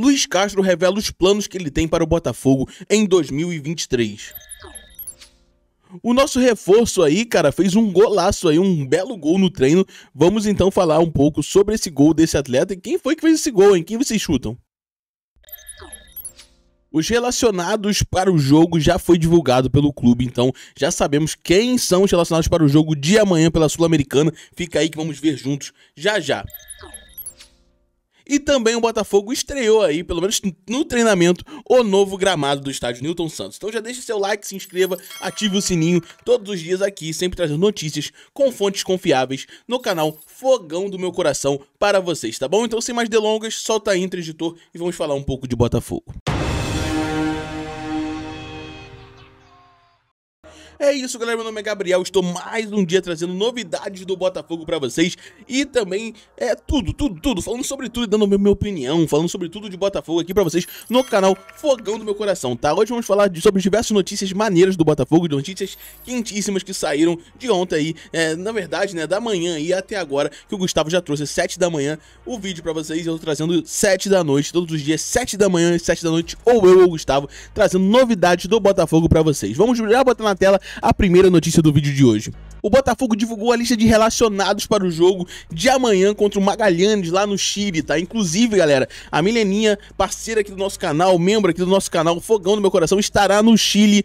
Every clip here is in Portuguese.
Luiz Castro revela os planos que ele tem para o Botafogo em 2023. O nosso reforço aí, cara, fez um golaço aí, um belo gol no treino. Vamos então falar um pouco sobre esse gol desse atleta e quem foi que fez esse gol, hein? Quem vocês chutam? Os relacionados para o jogo já foi divulgado pelo clube, então já sabemos quem são os relacionados para o jogo de amanhã pela Sul-Americana. Fica aí que vamos ver juntos já já. E também o Botafogo estreou aí, pelo menos no treinamento, o novo gramado do estádio Newton Santos. Então já deixa seu like, se inscreva, ative o sininho todos os dias aqui, sempre trazendo notícias com fontes confiáveis no canal Fogão do Meu Coração para vocês, tá bom? Então sem mais delongas, solta a intro, editor, e vamos falar um pouco de Botafogo. É isso, galera. Meu nome é Gabriel. Estou mais um dia trazendo novidades do Botafogo para vocês e também é tudo, tudo, tudo, falando sobre tudo e dando minha opinião, falando sobre tudo de Botafogo aqui para vocês no canal Fogão do meu coração, tá? Hoje vamos falar de, sobre diversas notícias maneiras do Botafogo, de notícias quentíssimas que saíram de ontem aí, é, na verdade, né, da manhã e até agora, que o Gustavo já trouxe 7 da manhã o vídeo para vocês, eu tô trazendo 7 da noite, todos os dias 7 da manhã e 7 da noite, ou eu ou o Gustavo, trazendo novidades do Botafogo para vocês. Vamos já botar na tela a primeira notícia do vídeo de hoje. O Botafogo divulgou a lista de relacionados para o jogo de amanhã contra o Magalhães lá no Chile, tá? Inclusive, galera, a Mileninha, parceira aqui do nosso canal, membro aqui do nosso canal, Fogão do Meu Coração, estará no Chile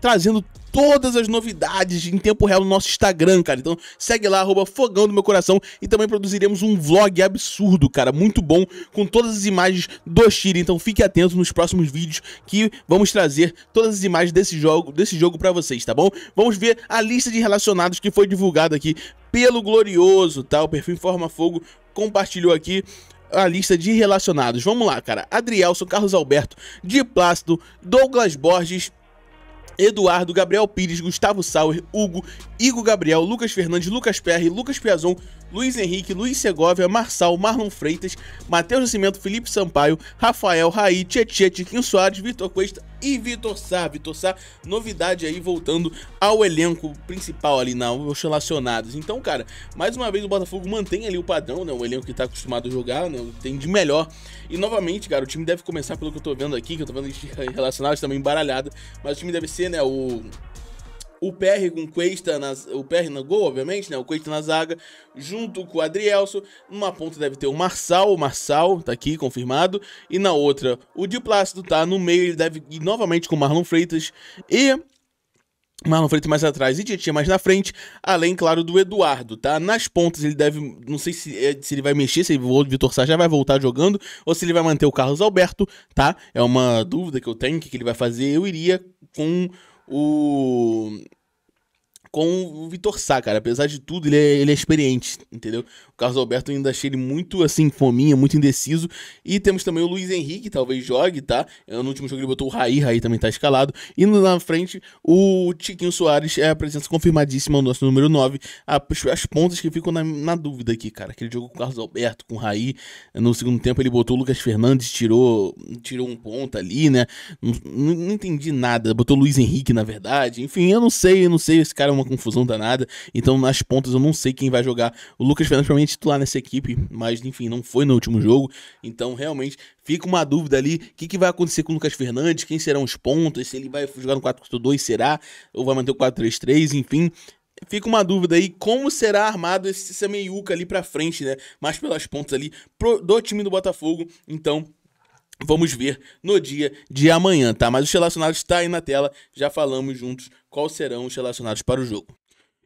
trazendo todas as novidades em tempo real no nosso Instagram, cara. Então segue lá, arroba Fogão do Meu Coração e também produziremos um vlog absurdo, cara, muito bom, com todas as imagens do Chile. Então fique atento nos próximos vídeos que vamos trazer todas as imagens desse jogo, desse jogo para vocês, tá bom? Vamos ver a lista de relacionados que foi divulgada aqui pelo Glorioso, tá? O perfil Forma Fogo compartilhou aqui a lista de relacionados. Vamos lá, cara. Adrielson, Carlos Alberto, Di Plácido, Douglas Borges, Eduardo, Gabriel Pires, Gustavo Sauer, Hugo, Igor Gabriel, Lucas Fernandes, Lucas PR, Lucas Piazon, Luiz Henrique, Luiz Segovia, Marçal, Marlon Freitas, Matheus Nascimento, Felipe Sampaio, Rafael, Raí, Tietchan, Tiquinho Soares, Vitor Cuesta e Vitor Sá. Vitor Sá, novidade aí voltando ao elenco principal ali na os relacionados. Então, cara, mais uma vez o Botafogo mantém ali o padrão, né? O elenco que tá acostumado a jogar, né? Tem de melhor. E novamente, cara, o time deve começar pelo que eu tô vendo aqui, que eu tô vendo relacionados também embaralhada, mas o time deve ser, né, o o PR com o PR no gol, obviamente, né? O Cuesta na zaga, junto com o Adrielso. Numa ponta deve ter o Marçal, o Marçal tá aqui, confirmado. E na outra, o Di Plácido tá no meio, ele deve ir novamente com o Marlon Freitas. E Marlon Freitas mais atrás e Tietchan mais na frente, além, claro, do Eduardo, tá? Nas pontas ele deve, não sei se, eh, se ele vai mexer, se o Vitor Sá já vai voltar jogando, ou se ele vai manter o Carlos Alberto, tá? É uma dúvida que eu tenho, o que, que ele vai fazer, eu iria com o com o Vitor Sá, cara. Apesar de tudo, ele é, ele é experiente, entendeu? O Carlos Alberto ainda achei ele muito, assim, fominha, muito indeciso. E temos também o Luiz Henrique, talvez jogue, tá? No último jogo ele botou o Raí, Raí também tá escalado. E na frente, o Tiquinho Soares é a presença confirmadíssima, o nosso número 9. Ah, as pontas que ficam na, na dúvida aqui, cara. Aquele jogo com o Carlos Alberto, com o Raí. No segundo tempo ele botou o Lucas Fernandes, tirou, tirou um ponto ali, né? Não, não entendi nada. Botou o Luiz Henrique, na verdade. Enfim, eu não sei, eu não sei. Esse cara é uma confusão danada. Então, nas pontas, eu não sei quem vai jogar. O Lucas Fernandes provavelmente é titular nessa equipe, mas enfim, não foi no último jogo. Então, realmente, fica uma dúvida ali: o que, que vai acontecer com o Lucas Fernandes? Quem serão os pontos Se ele vai jogar no 4-4-2, será? Ou vai manter o 4-3-3? Enfim, Fica uma dúvida aí, como será armado esse, essa meiuca ali pra frente, né? Mais pelas pontas ali pro, do time do Botafogo. Então, Vamos ver no dia de amanhã, tá? Mas os relacionados está aí na tela, já falamos juntos quais serão os relacionados para o jogo.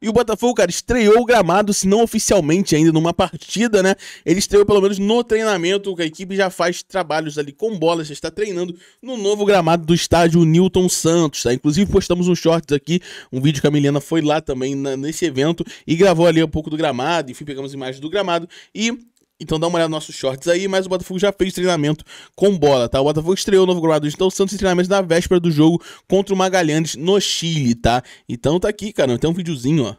E o Botafogo, cara, estreou o gramado, se não oficialmente ainda numa partida, né? Ele estreou pelo menos no treinamento, que a equipe já faz trabalhos ali com bola, já está treinando no novo gramado do estádio Newton Santos, tá? Inclusive postamos um shorts aqui, um vídeo que a Milena foi lá também na, nesse evento e gravou ali um pouco do gramado, enfim, pegamos imagens do gramado e então dá uma olhada nos nossos shorts aí, mas o Botafogo já fez treinamento com bola, tá? O Botafogo estreou o novo gramado então Santos em treinamento na véspera do jogo contra o Magalhães no Chile, tá? Então tá aqui, cara, tem um videozinho, ó,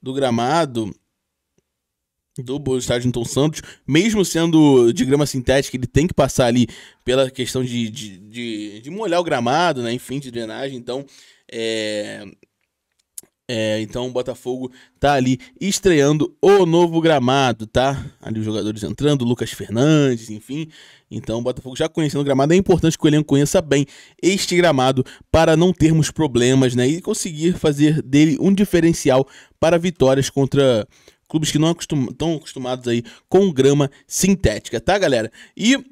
do gramado do estádio Newton Santos, mesmo sendo de grama sintética, ele tem que passar ali pela questão de, de, de, de molhar o gramado, né? Enfim, de drenagem, então é é, então o Botafogo tá ali estreando o novo gramado, tá? Ali os jogadores entrando, Lucas Fernandes, enfim. Então o Botafogo já conhecendo o gramado, é importante que o elenco conheça bem este gramado para não termos problemas, né? E conseguir fazer dele um diferencial para vitórias contra clubes que não estão acostum acostumados aí com grama sintética, tá, galera? E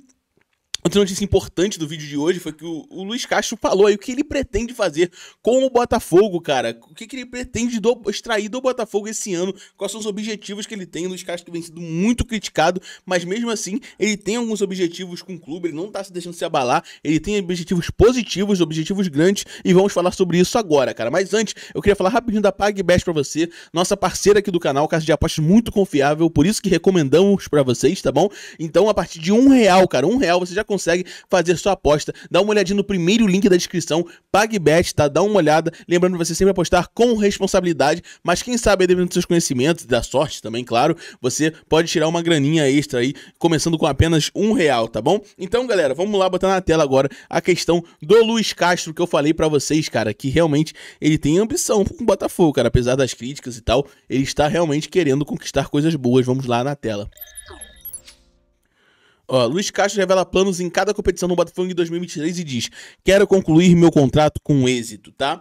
Outra notícia importante do vídeo de hoje foi que o, o, Luiz Castro falou aí o que ele pretende fazer com o Botafogo, cara. O que, que ele pretende do, extrair do Botafogo esse ano, quais são os objetivos que ele tem. O Luiz Castro tem sido muito criticado, mas mesmo assim, ele tem alguns objetivos com o clube, ele não tá se deixando se abalar, ele tem objetivos positivos, objetivos grandes, e vamos falar sobre isso agora, cara. Mas antes, eu queria falar rapidinho da PagBest pra você, nossa parceira aqui do canal, casa de apostas muito confiável, por isso que recomendamos para vocês, tá bom? Então, a partir de um real, cara, um real você já consegue fazer sua aposta. Dá uma olhadinha no primeiro link da descrição, PagBet, tá? Dá uma olhada. Lembrando você sempre apostar com responsabilidade, mas quem sabe, devido aos seus conhecimentos, da sorte também, claro, você pode tirar uma graninha extra aí, começando com apenas um real, tá bom? Então, galera, vamos lá botar na tela agora a questão do Luiz Castro que eu falei para vocês, cara, que realmente ele tem ambição com o Botafogo, cara, apesar das críticas e tal, ele está realmente querendo conquistar coisas boas. Vamos lá na tela. Ó, Luiz Castro revela planos em cada competição no Botafogo em 2023 e diz: Quero concluir meu contrato com êxito, tá?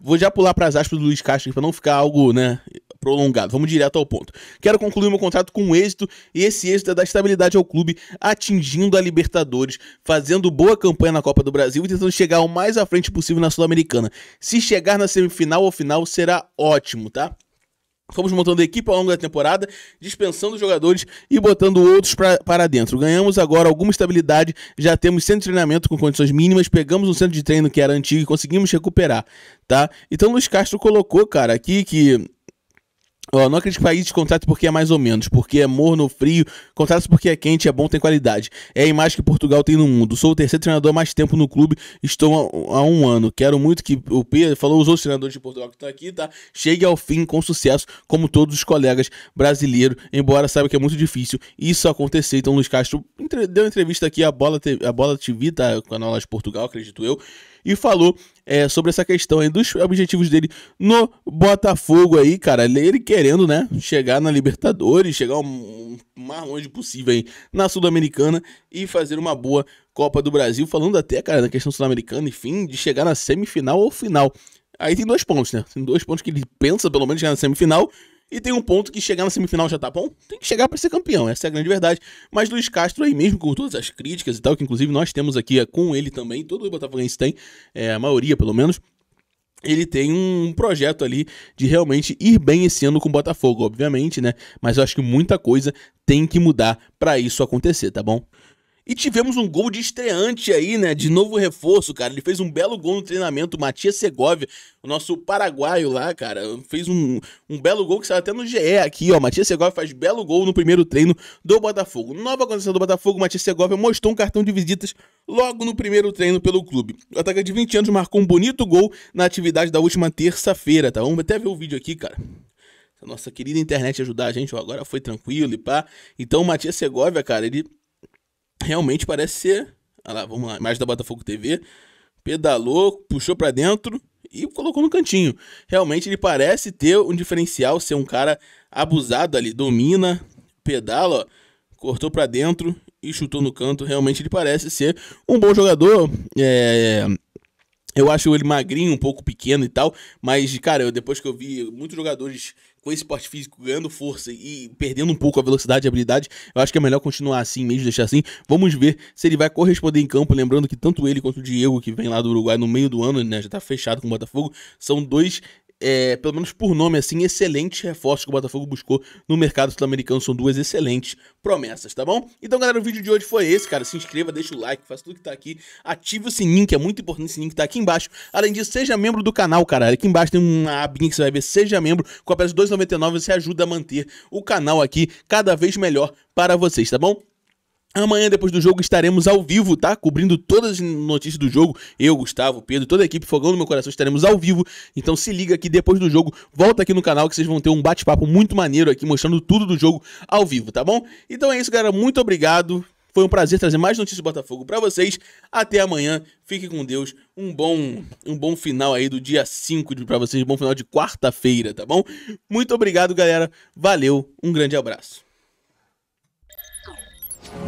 Vou já pular para as aspas do Luiz Castro para não ficar algo, né, prolongado. Vamos direto ao ponto. Quero concluir meu contrato com êxito e esse êxito é dar estabilidade ao clube, atingindo a Libertadores, fazendo boa campanha na Copa do Brasil e tentando chegar o mais à frente possível na Sul-Americana. Se chegar na semifinal ou final será ótimo, tá? Fomos montando a equipe ao longo da temporada, dispensando jogadores e botando outros pra, para dentro. Ganhamos agora alguma estabilidade, já temos centro de treinamento com condições mínimas, pegamos um centro de treino que era antigo e conseguimos recuperar, tá? Então Luiz Castro colocou, cara, aqui que não acredito que país contrato porque é mais ou menos, porque é morno, frio, contrato porque é quente, é bom, tem qualidade. É a imagem que Portugal tem no mundo. Sou o terceiro treinador há mais tempo no clube, estou há um ano. Quero muito que o Pedro falou os outros treinadores de Portugal que estão aqui, tá? Chegue ao fim com sucesso, como todos os colegas brasileiros, embora saiba que é muito difícil isso acontecer. Então, Luiz Castro deu entrevista aqui à Bola TV, à Bola TV tá? canal lá de Portugal, acredito eu e falou é, sobre essa questão aí dos objetivos dele no Botafogo aí, cara. Ele querendo, né, chegar na Libertadores, chegar o mais longe possível aí na Sul-Americana e fazer uma boa Copa do Brasil, falando até, cara, na questão sul-americana, enfim, de chegar na semifinal ou final. Aí tem dois pontos, né? Tem dois pontos que ele pensa, pelo menos, chegar na semifinal e tem um ponto que chegar na semifinal já tá bom. Tem que chegar para ser campeão, essa é a grande verdade. Mas Luiz Castro aí mesmo com todas as críticas e tal, que inclusive nós temos aqui é, com ele também, todo o Botafoguense tem, é, a maioria pelo menos ele tem um projeto ali de realmente ir bem esse ano com o Botafogo, obviamente, né? Mas eu acho que muita coisa tem que mudar para isso acontecer, tá bom? E tivemos um gol de estreante aí, né? De novo reforço, cara. Ele fez um belo gol no treinamento. Matias Segovia, o nosso paraguaio lá, cara, fez um, um belo gol que saiu até no GE aqui, ó. Matias Segovia faz belo gol no primeiro treino do Botafogo. Nova condição do Botafogo, Matias Segovia mostrou um cartão de visitas logo no primeiro treino pelo clube. O atacante de 20 anos marcou um bonito gol na atividade da última terça-feira, tá? Vamos até ver o vídeo aqui, cara nossa querida internet ajudar a gente, ó, agora foi tranquilo e pá. Então o Matias Segovia, cara, ele realmente parece ser. Olha lá, vamos lá, imagem da Botafogo TV. Pedalou, puxou para dentro e colocou no cantinho. Realmente ele parece ter um diferencial, ser um cara abusado ali. Domina, pedala, ó, cortou para dentro e chutou no canto. Realmente ele parece ser um bom jogador. É, eu acho ele magrinho, um pouco pequeno e tal, mas, cara, eu, depois que eu vi muitos jogadores com esse porte físico ganhando força e perdendo um pouco a velocidade e habilidade, eu acho que é melhor continuar assim mesmo, deixar assim. Vamos ver se ele vai corresponder em campo, lembrando que tanto ele quanto o Diego, que vem lá do Uruguai no meio do ano, né, já tá fechado com o Botafogo, são dois é, pelo menos por nome assim, excelentes reforços que o Botafogo buscou no mercado sul-americano. São duas excelentes promessas, tá bom? Então, galera, o vídeo de hoje foi esse, cara. Se inscreva, deixa o like, faça tudo que tá aqui. Ative o sininho, que é muito importante esse sininho que tá aqui embaixo. Além disso, seja membro do canal, cara. Aqui embaixo tem uma abinha que você vai ver Seja Membro. Com apenas R$ 2,99 você ajuda a manter o canal aqui cada vez melhor para vocês, tá bom? Amanhã, depois do jogo, estaremos ao vivo, tá? Cobrindo todas as notícias do jogo. Eu, Gustavo, Pedro, toda a equipe Fogão do Meu Coração estaremos ao vivo. Então se liga aqui depois do jogo. Volta aqui no canal que vocês vão ter um bate-papo muito maneiro aqui, mostrando tudo do jogo ao vivo, tá bom? Então é isso, galera. Muito obrigado. Foi um prazer trazer mais notícias do Botafogo para vocês. Até amanhã. Fique com Deus. Um bom, um bom final aí do dia 5 para vocês. Um bom final de quarta-feira, tá bom? Muito obrigado, galera. Valeu. Um grande abraço.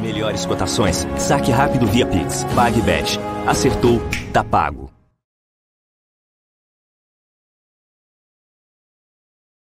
Melhores cotações. Saque rápido via Pix. Pague Acertou, tá pago.